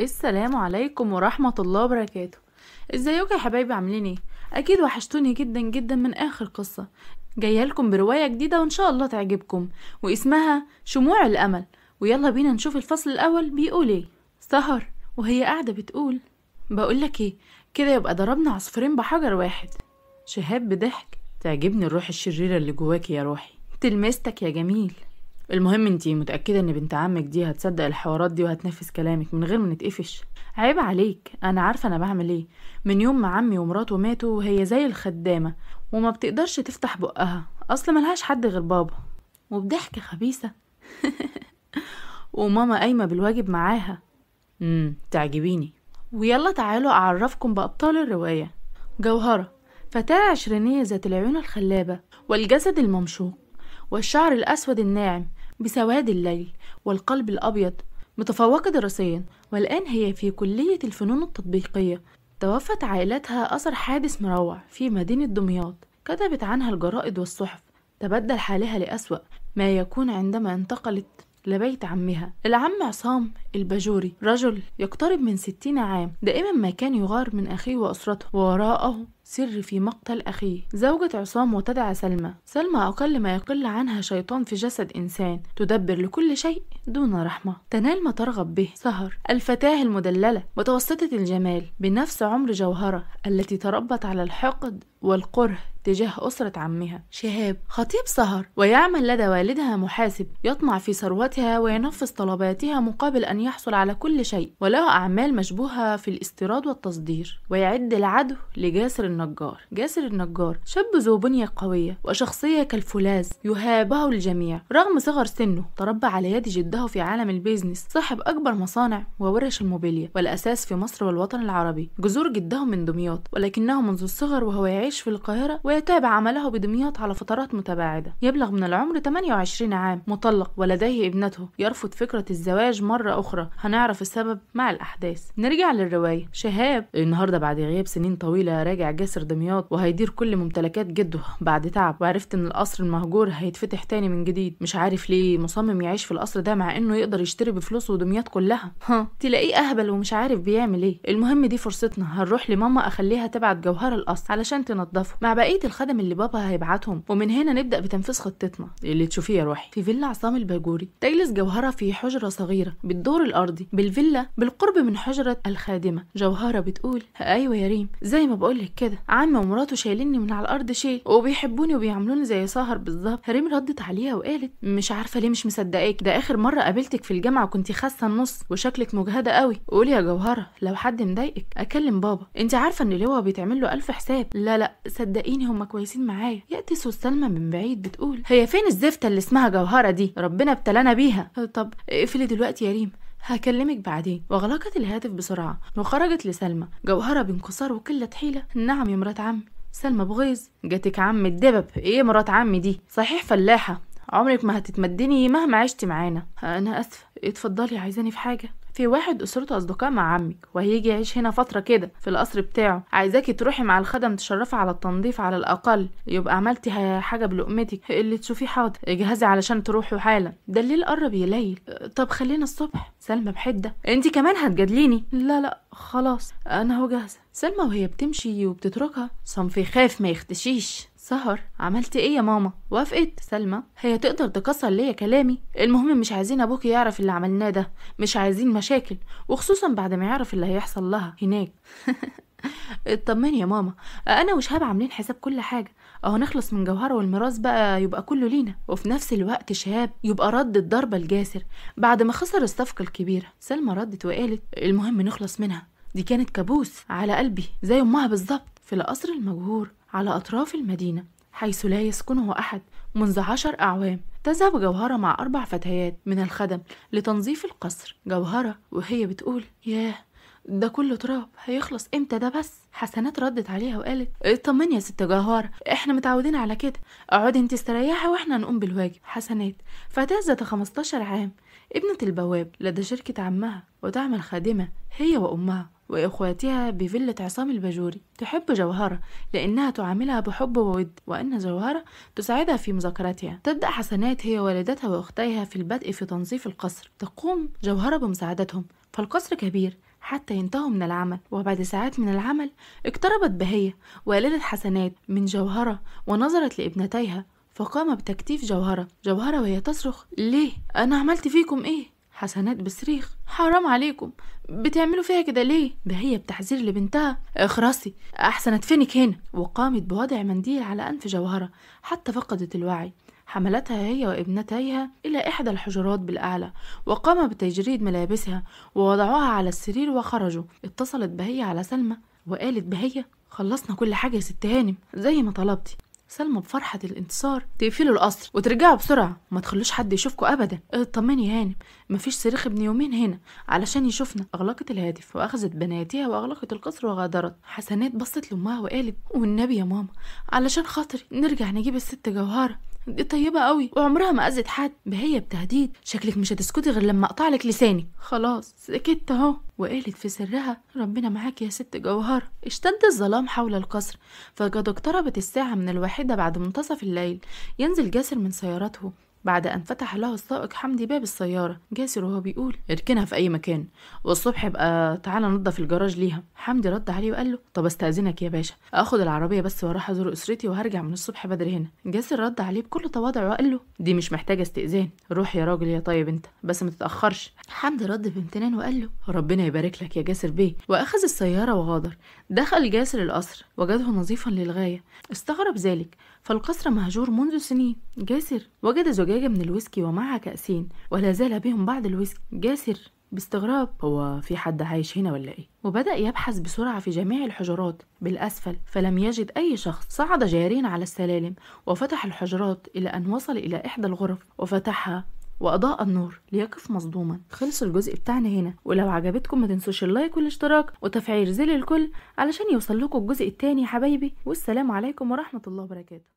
السلام عليكم ورحمة الله وبركاته ازيكم يا حبايبي عاملين ايه اكيد وحشتوني جدا جدا من اخر قصة جايه لكم برواية جديدة وان شاء الله تعجبكم واسمها شموع الامل ويلا بينا نشوف الفصل الاول بيقول ايه سهر وهي قاعدة بتقول بقولك ايه كده يبقى ضربنا عصفورين بحجر واحد شهاب بضحك تعجبني الروح الشريرة اللي جواكي يا روحي تلمستك يا جميل المهم انتي متأكدة ان بنت عمك دي هتصدق الحوارات دي وهتنفذ كلامك من غير ما نتقفش عيب عليك انا عارفة انا بعمل ايه من يوم ما عمي ومراته ماتوا وهي زي الخدامة وما بتقدرش تفتح بقها اصل ملهاش حد غير بابا وبضحكة خبيثة وماما قايمة بالواجب معاها امم تعجبيني ويلا تعالوا اعرفكم بأبطال الرواية جوهرة فتاة عشرينية ذات العيون الخلابة والجسد الممشوق والشعر الأسود الناعم بسواد الليل والقلب الأبيض متفوقة دراسيا والآن هي في كلية الفنون التطبيقية توفت عائلتها أثر حادث مروع في مدينة دمياط كتبت عنها الجرائد والصحف تبدل حالها لأسوأ ما يكون عندما انتقلت لبيت عمها العم عصام الباجوري رجل يقترب من ستين عام دائما ما كان يغار من أخيه وأسرته ووراءه سر في مقتل أخيه زوجة عصام وتدعى سلمى سلمى أقل ما يقل عنها شيطان في جسد إنسان تدبر لكل شيء دون رحمة تنال ما ترغب به سهر الفتاة المدللة متوسطة الجمال بنفس عمر جوهرة التي تربت على الحقد والقره تجاه أسرة عمها شهاب خطيب سهر ويعمل لدى والدها محاسب يطمع في ثروتها وينفذ طلباتها مقابل أن يحصل على كل شيء وله أعمال مشبوهة في الاستيراد والتصدير ويعد العدو لجاسر النجار جاسر النجار شاب ذو بنية قوية وشخصية كالفولاذ يهابه الجميع رغم صغر سنه تربى على يد جده في عالم البيزنس صاحب أكبر مصانع وورش الموبيليا والأساس في مصر والوطن العربي جذور جده من دمياط ولكنه منذ الصغر وهو يعيش في القاهرة ويتابع عمله بدمياط على فترات متباعدة يبلغ من العمر 28 عام مطلق ولديه ابنته يرفض فكرة الزواج مرة أخرى أخرى هنعرف السبب مع الأحداث نرجع للرواية شهاب النهاردة بعد غياب سنين طويلة راجع جسر دمياط وهيدير كل ممتلكات جده بعد تعب وعرفت إن القصر المهجور هيتفتح تاني من جديد مش عارف ليه مصمم يعيش في القصر ده مع إنه يقدر يشتري بفلوسه دمياط كلها ها تلاقيه أهبل ومش عارف بيعمل إيه المهم دي فرصتنا هنروح لماما أخليها تبعت جوهر القصر علشان تنضفه مع بقية الخدم اللي بابا هيبعتهم ومن هنا نبدأ بتنفيذ خطتنا اللي تشوفيه يا روحي في فيلا عصام الباجوري تجلس جوهرة في حجرة صغيرة بتدور الأرضي بالفيلا بالقرب من حجرة الخادمة جوهرة بتقول أيوة يا ريم زي ما بقولك كده عمي ومراته شايليني من على الأرض شيل وبيحبوني وبيعاملوني زي سهر بالظبط ريم ردت عليها وقالت مش عارفة ليه مش مصدقاك ده آخر مرة قابلتك في الجامعة وكنت خاسة النص وشكلك مجهدة قوي قولي يا جوهرة لو حد مضايقك أكلم بابا أنت عارفة إن لواء بيتعمل له ألف حساب لا لا صدقيني هما كويسين معايا يأتي سلمى من بعيد بتقول هي فين الزفتة اللي اسمها جوهرة دي ربنا ابتلانا بيها طب اقفلي دلوقتي يا ريم هكلمك بعدين واغلقت الهاتف بسرعة وخرجت لسلمى جوهرة بانكسار وقلة حيلة نعم يا مرات عمي سلمى بغيظ جاتك عم الدبب ايه مرات عمي دي صحيح فلاحة عمرك ما هتتمدني مهما عشتي معانا انا اسفه اتفضلي عايزاني في حاجه في واحد اسرته اصدقاء مع عمك وهيجي يعيش هنا فتره كده في القصر بتاعه عايزاكي تروحي مع الخدم تشرفي على التنظيف على الاقل يبقى عملتي حاجه بلقمتك اللي تشوفيه حاضر اجهزي علشان تروحي حالا ده الليل قرب يا ليل طب خلينا الصبح سلمى بحده انت كمان هتجادليني لا لا خلاص انا هو جاهزه سلمى وهي بتمشي وبتتركها صنفي خاف ما يختشيش سهر عملت ايه يا ماما وافقت سلمى هي تقدر تكسر ليا كلامي المهم مش عايزين ابوكي يعرف اللي عملناه ده مش عايزين مشاكل وخصوصا بعد ما يعرف اللي هيحصل لها هناك اطمني يا ماما انا وشهاب عاملين حساب كل حاجه اهو نخلص من جوهر والميراث بقى يبقى كله لينا وفي نفس الوقت شهاب يبقى رد الضربه الجاسر بعد ما خسر الصفقه الكبيره سلمى ردت وقالت المهم نخلص منها دي كانت كابوس على قلبي زي أمها بالظبط في القصر المجهور على أطراف المدينة حيث لا يسكنه أحد منذ عشر أعوام تذهب جوهرة مع أربع فتيات من الخدم لتنظيف القصر جوهرة وهي بتقول ياه ده كله تراب هيخلص امتى ده بس حسنات ردت عليها وقالت اطمني إيه، يا ست جوهرة احنا متعودين على كده اقعدي انت استريحي واحنا نقوم بالواجب حسنات فتاة ذات 15 عام ابنة البواب لدى شركة عمها وتعمل خادمة هي وأمها وإخواتها بفيلة عصام البجوري تحب جوهرة لأنها تعاملها بحب وود وأن جوهرة تساعدها في مذاكرتها تبدأ حسنات هي والدتها وأختيها في البدء في تنظيف القصر تقوم جوهرة بمساعدتهم فالقصر كبير حتى ينتهوا من العمل وبعد ساعات من العمل اقتربت بهية والدة حسنات من جوهرة ونظرت لابنتيها فقام بتكتيف جوهرة جوهرة وهي تصرخ ليه أنا عملت فيكم إيه حسنات بصريخ حرام عليكم بتعملوا فيها كده ليه ده هي بتحذير لبنتها اخرسي احسن ادفنك هنا وقامت بوضع منديل على انف جوهره حتى فقدت الوعي حملتها هي وابنتيها إلى إحدى الحجرات بالأعلى وقام بتجريد ملابسها ووضعوها على السرير وخرجوا اتصلت بهي على سلمى وقالت بهي خلصنا كل حاجة يا ست هانم زي ما طلبتي سلمى بفرحة الانتصار تقفلوا القصر وترجعوا بسرعة وما تخلوش حد يشوفكوا أبدا اطمني يا هانم مفيش صريخ ابن يومين هنا علشان يشوفنا أغلقت الهاتف وأخذت بناتها وأغلقت القصر وغادرت حسنات بصت لأمها وقالت والنبي يا ماما علشان خاطري نرجع نجيب الست جوهرة دي طيبة قوي وعمرها ما أذت حد بهي بتهديد شكلك مش هتسكتي غير لما أقطع لك لساني خلاص سكت أهو وقالت في سرها ربنا معاك يا ست جوهرة اشتد الظلام حول القصر فقد اقتربت الساعة من الواحدة بعد منتصف الليل ينزل جاسر من سيارته بعد أن فتح لها السائق حمدي باب السيارة جاسر وهو بيقول اركنها في أي مكان والصبح يبقى تعالى نضف الجراج ليها حمدي رد عليه وقال له طب استأذنك يا باشا أخد العربية بس وأروح أزور أسرتي وهرجع من الصبح بدري هنا جاسر رد عليه بكل تواضع وقال له دي مش محتاجة استئذان روح يا راجل يا طيب أنت بس ما تتأخرش حمدي رد بامتنان وقال له ربنا يبارك لك يا جاسر بيه وأخذ السيارة وغادر دخل جاسر القصر وجده نظيفا للغاية استغرب ذلك فالقصر مهجور منذ سنين جاسر وجد زوجته زجاجة من الويسكي ومعها كأسين ولا زال بهم بعض الويسكي جاسر باستغراب هو في حد عايش هنا ولا ايه وبدأ يبحث بسرعة في جميع الحجرات بالأسفل فلم يجد أي شخص صعد جارين على السلالم وفتح الحجرات إلى أن وصل إلى إحدى الغرف وفتحها وأضاء النور ليقف مصدوما خلص الجزء بتاعنا هنا ولو عجبتكم ما تنسوش اللايك والاشتراك وتفعيل زر الكل علشان يوصل لكم الجزء التاني يا حبايبي والسلام عليكم ورحمة الله وبركاته